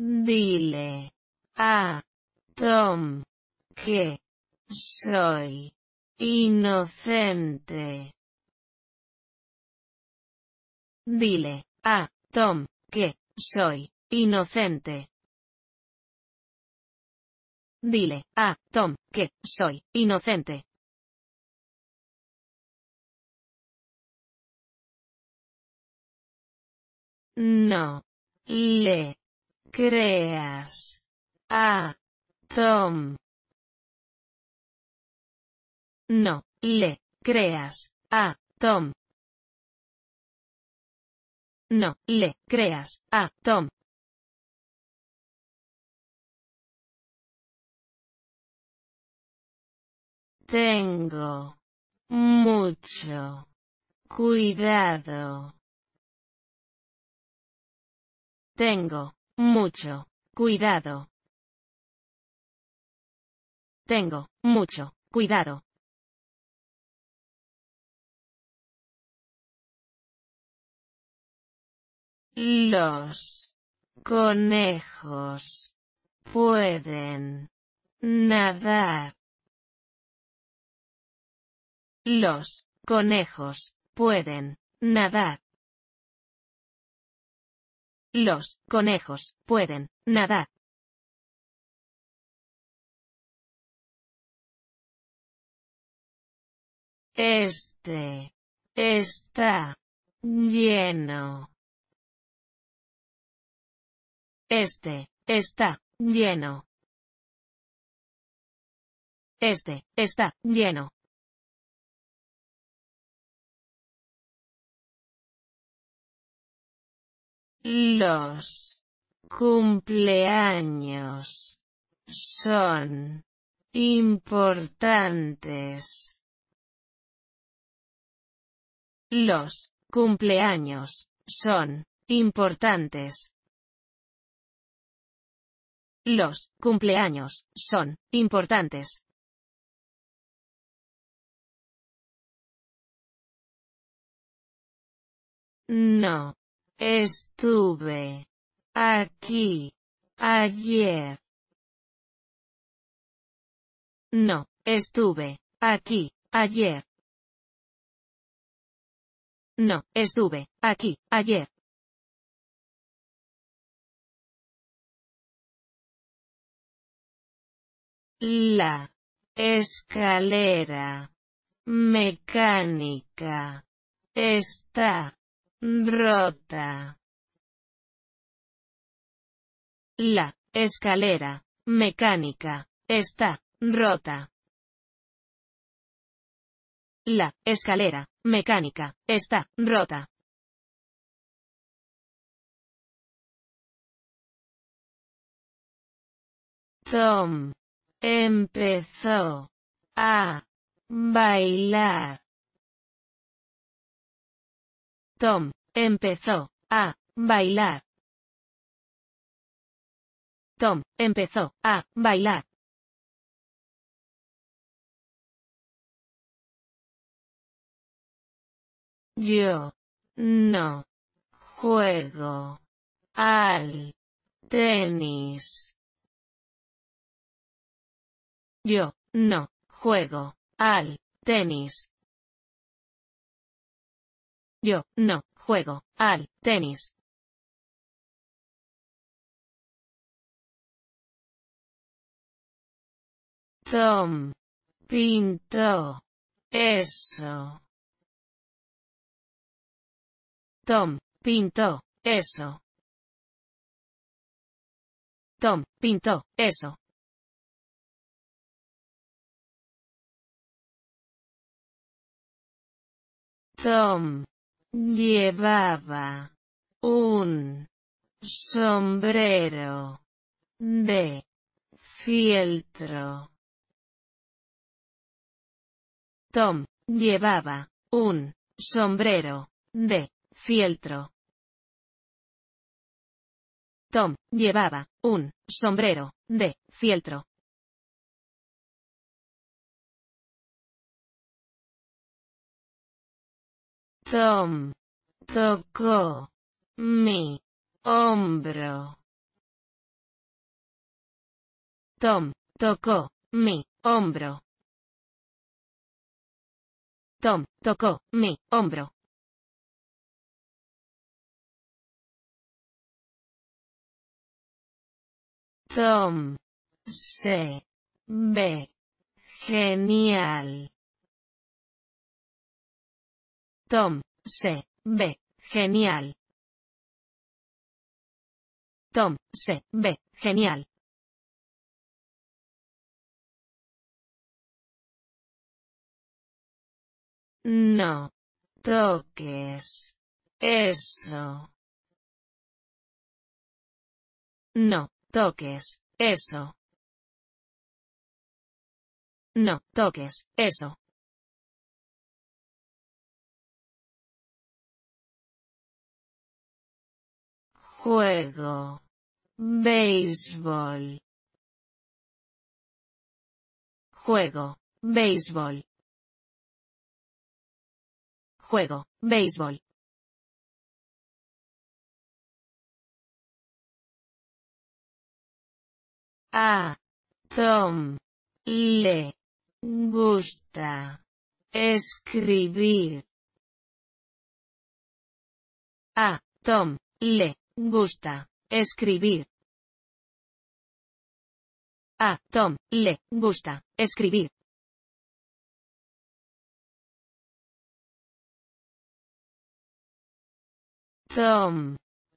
Dile a Tom que soy inocente. Dile a Tom que soy inocente. Dile a Tom que soy inocente. No. Le creas a Tom. No le creas a Tom. No le creas a Tom. Tengo mucho cuidado. Tengo mucho cuidado. Tengo mucho cuidado. Los conejos pueden nadar. Los conejos pueden nadar. Los conejos pueden nadar. Este está lleno. Este está lleno. Este está lleno. Los cumpleaños son importantes. Los cumpleaños son importantes. Los cumpleaños son importantes. No Estuve. Aquí. Ayer. No, estuve. Aquí. Ayer. No, estuve. Aquí. Ayer. La escalera mecánica está Rota. La escalera mecánica está rota. La escalera mecánica está rota. Tom empezó a bailar Tom empezó a bailar. Tom empezó a bailar. Yo no juego al tenis. Yo no juego al tenis. Yo, no, juego, al, tenis. Tom. Pinto. Eso. Tom. Pinto. Eso. Tom. Pinto. Eso. Tom. Llevaba un sombrero de fieltro. Tom llevaba un sombrero de fieltro. Tom llevaba un sombrero de fieltro. Tom. Tocó. Mi. Hombro. Tom. Tocó. Mi. Hombro. Tom. Tocó. Mi. Hombro. Tom. Se. Ve. Genial. Tom, se, ve, genial. Tom, se, ve, genial. No toques eso. No toques eso. No toques eso. Juego. Béisbol. Juego. Béisbol. Juego. Béisbol. A. Tom. Le. Gusta. Escribir. A. Tom. Le gusta escribir. A ah, Tom le gusta escribir. Tom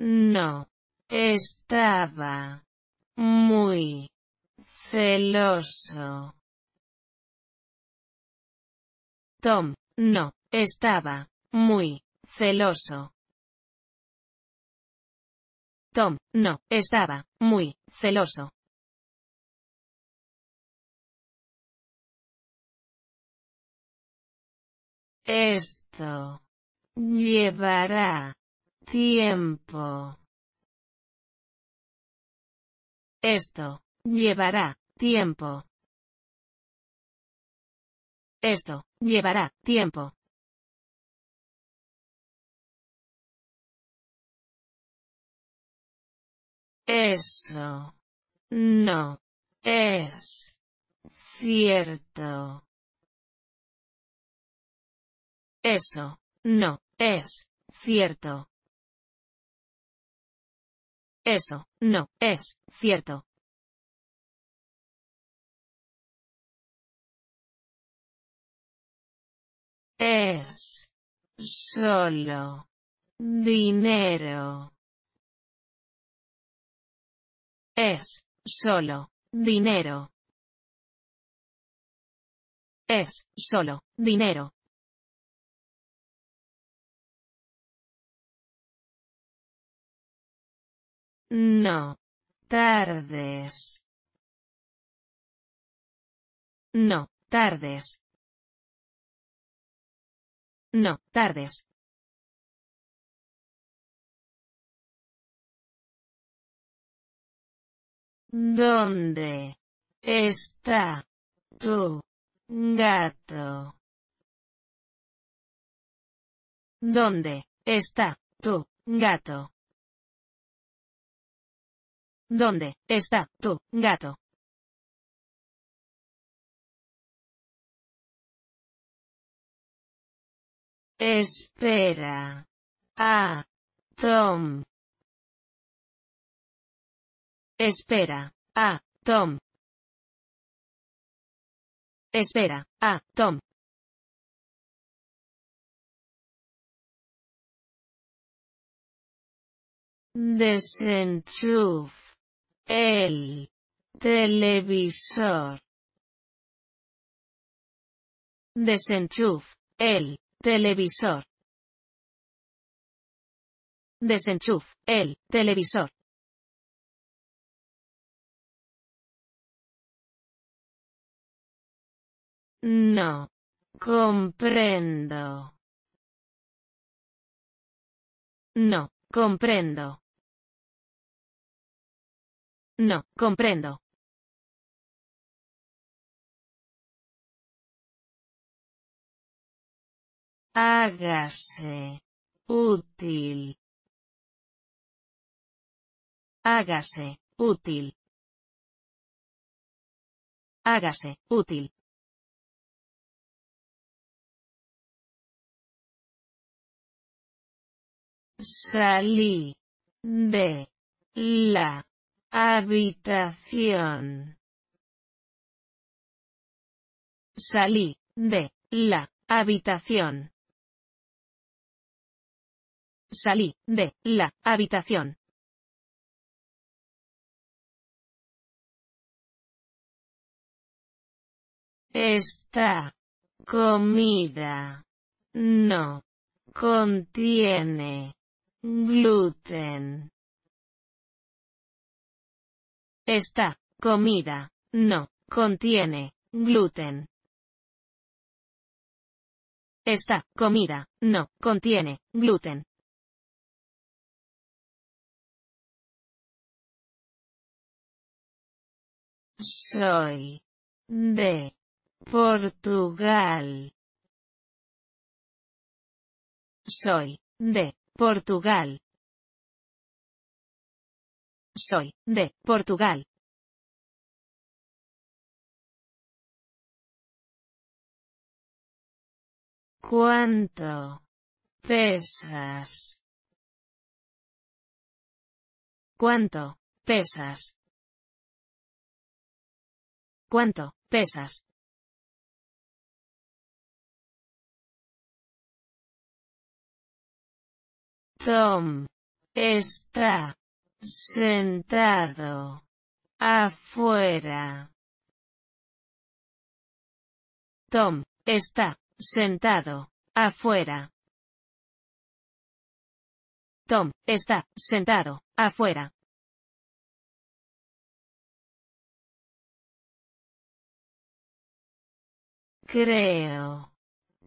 no estaba muy celoso. Tom no estaba muy celoso. Tom, no, estaba, muy, celoso. Esto llevará tiempo. Esto llevará tiempo. Esto llevará tiempo. Eso. No. Es. Cierto. Eso. No. Es. Cierto. Eso. No. Es. Cierto. Es. Solo. Dinero. Es. Solo. Dinero. Es. Solo. Dinero. No. Tardes. No. Tardes. No. Tardes. ¿Dónde está tu gato? ¿Dónde está tu gato? ¿Dónde está tu gato? Espera a ah, Tom. Espera. A. Ah, Tom. Espera. A. Ah, Tom. Desenchuf. El. Televisor. Desenchuf. El. Televisor. Desenchuf. El. Televisor. No. Comprendo. No, comprendo. No, comprendo. Hágase. Útil. Hágase. Útil. Hágase. Útil. Salí de la habitación. Salí de la habitación. Salí de la habitación. Esta comida no contiene Gluten. Esta comida no contiene gluten. Esta comida no contiene gluten. Soy de Portugal. Soy de Portugal. Soy de Portugal. ¿Cuánto pesas? ¿Cuánto pesas? ¿Cuánto pesas? Tom está sentado afuera. Tom está sentado afuera. Tom está sentado afuera. Creo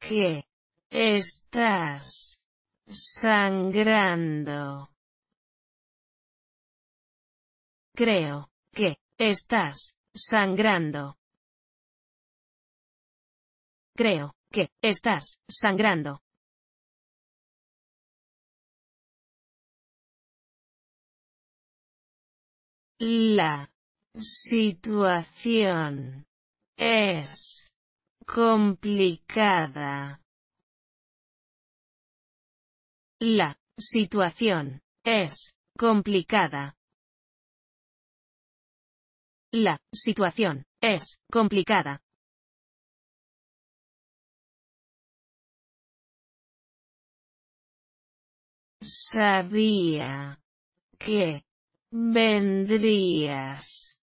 que estás sangrando. Creo que estás sangrando. Creo que estás sangrando. La situación es complicada. La situación es complicada. La situación es complicada. Sabía que vendrías.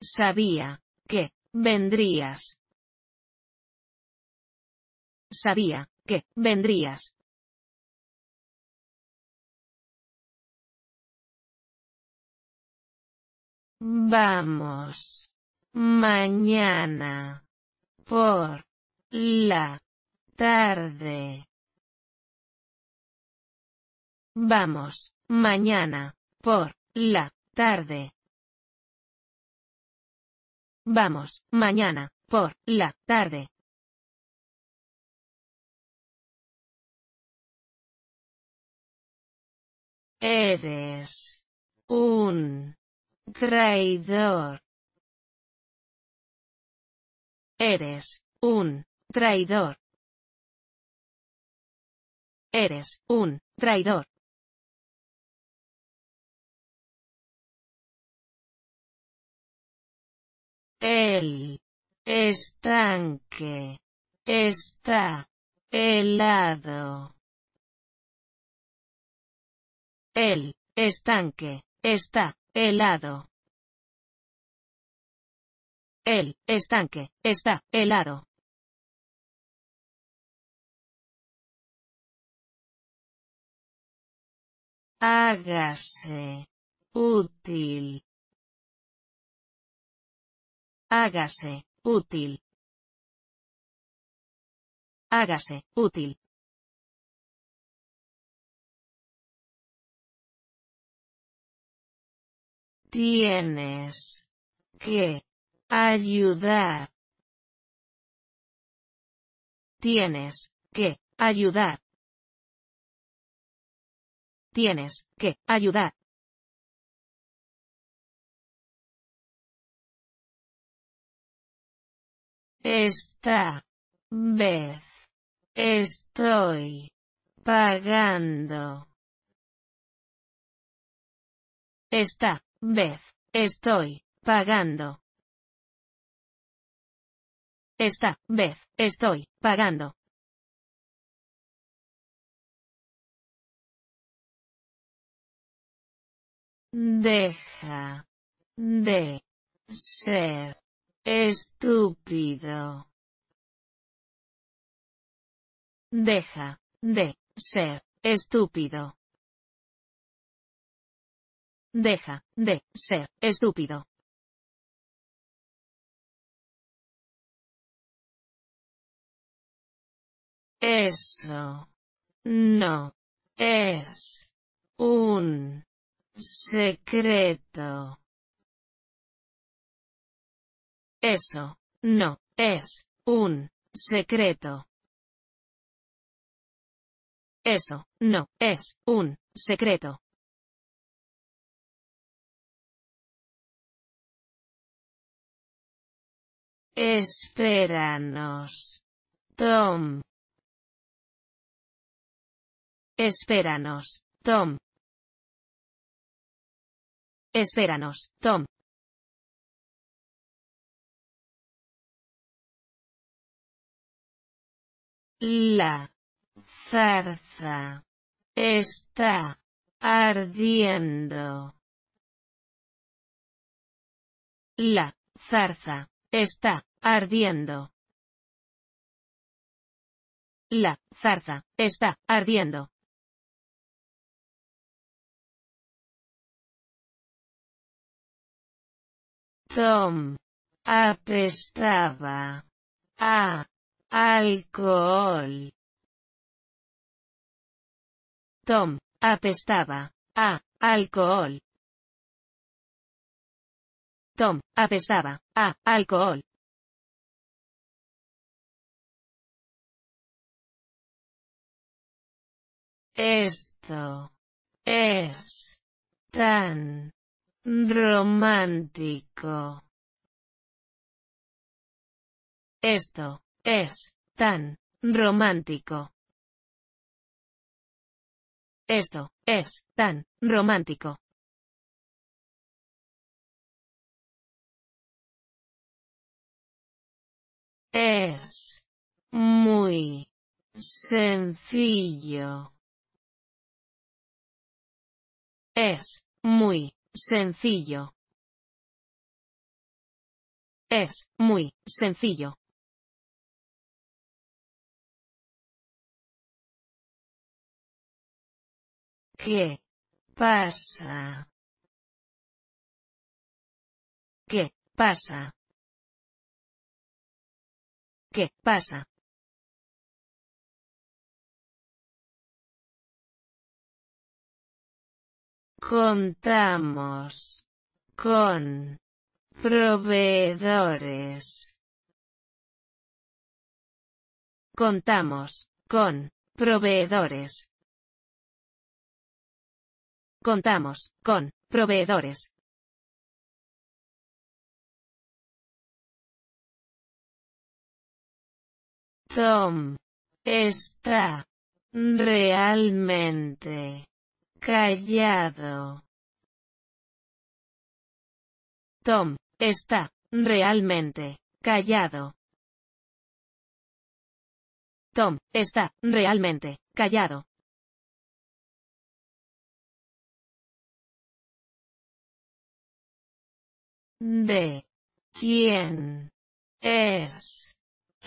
Sabía que vendrías. Sabía que, vendrías. Vamos. Mañana. Por. La. Tarde. Vamos. Mañana. Por. La. Tarde. Vamos. Mañana. Por. La. Tarde. Eres un traidor. Eres un traidor. Eres un traidor. El estanque está helado. El estanque está helado. El estanque está helado. Hágase útil. Hágase útil. Hágase útil. Tienes que ayudar. Tienes que ayudar. Tienes que ayudar. Esta vez estoy pagando. Está. Vez. Estoy. Pagando. está vez. Estoy. Pagando. Deja. De. Ser. Estúpido. Deja. De. Ser. Estúpido. Deja de ser estúpido. Eso no es un secreto. Eso no es un secreto. Eso no es un secreto. Espéranos. Tom. Espéranos, Tom. Espéranos, Tom. La zarza está ardiendo. La zarza Está ardiendo. La zarza está ardiendo. Tom apestaba a alcohol. Tom apestaba a alcohol. Tom, apestaba, a, ah, alcohol. Esto es tan romántico. Esto es tan romántico. Esto es tan romántico. Es muy sencillo. Es muy sencillo. Es muy sencillo. ¿Qué pasa? ¿Qué pasa? ¿Qué pasa? Contamos con proveedores. Contamos con proveedores. Contamos con proveedores. Tom. Está. Realmente. Callado. Tom. Está. Realmente. Callado. Tom. Está. Realmente. Callado. de quién es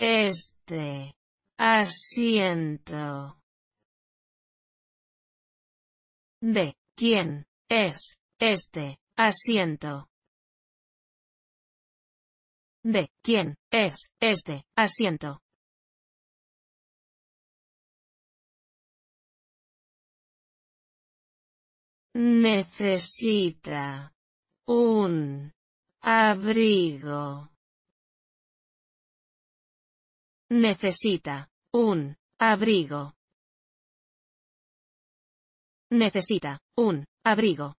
este. Asiento. ¿De quién es este asiento? ¿De quién es este asiento? Necesita un abrigo. Necesita. Un. Abrigo. Necesita. Un. Abrigo.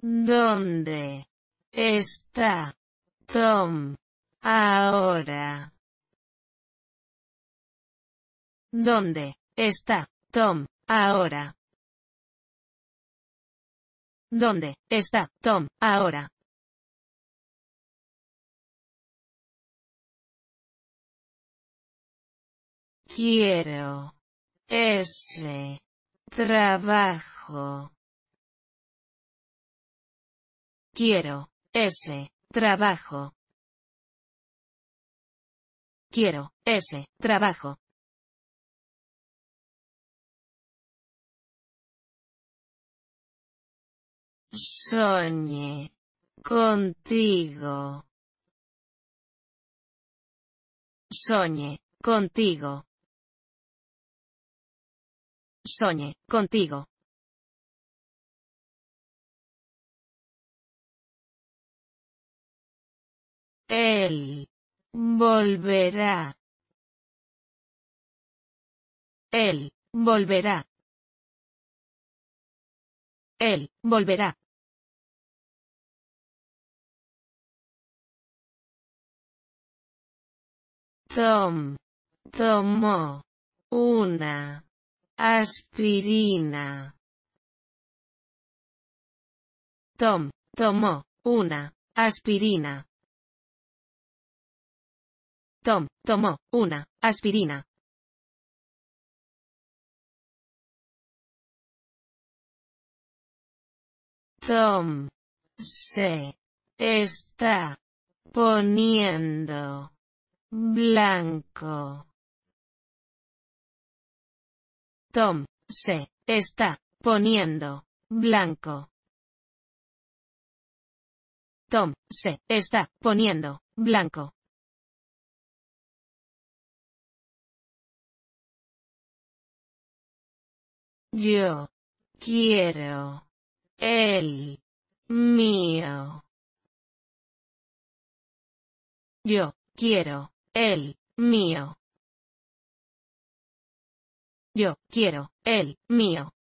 ¿Dónde está Tom ahora? ¿Dónde está Tom ahora? ¿Dónde está Tom ahora? Quiero ese trabajo. Quiero ese trabajo. Quiero ese trabajo. Soñe Contigo. Soñe Contigo. Soñe Contigo. Él. Volverá. Él. Volverá. Él. Volverá. Tom. Tomó. Una. Aspirina. Tom. Tomó. Una. Aspirina. Tom. Tomó. Una. Aspirina. Tom. Se. Está. Poniendo. Blanco. Tom se está poniendo blanco. Tom se está poniendo blanco. Yo quiero el mío. Yo quiero el mío. Yo quiero el mío.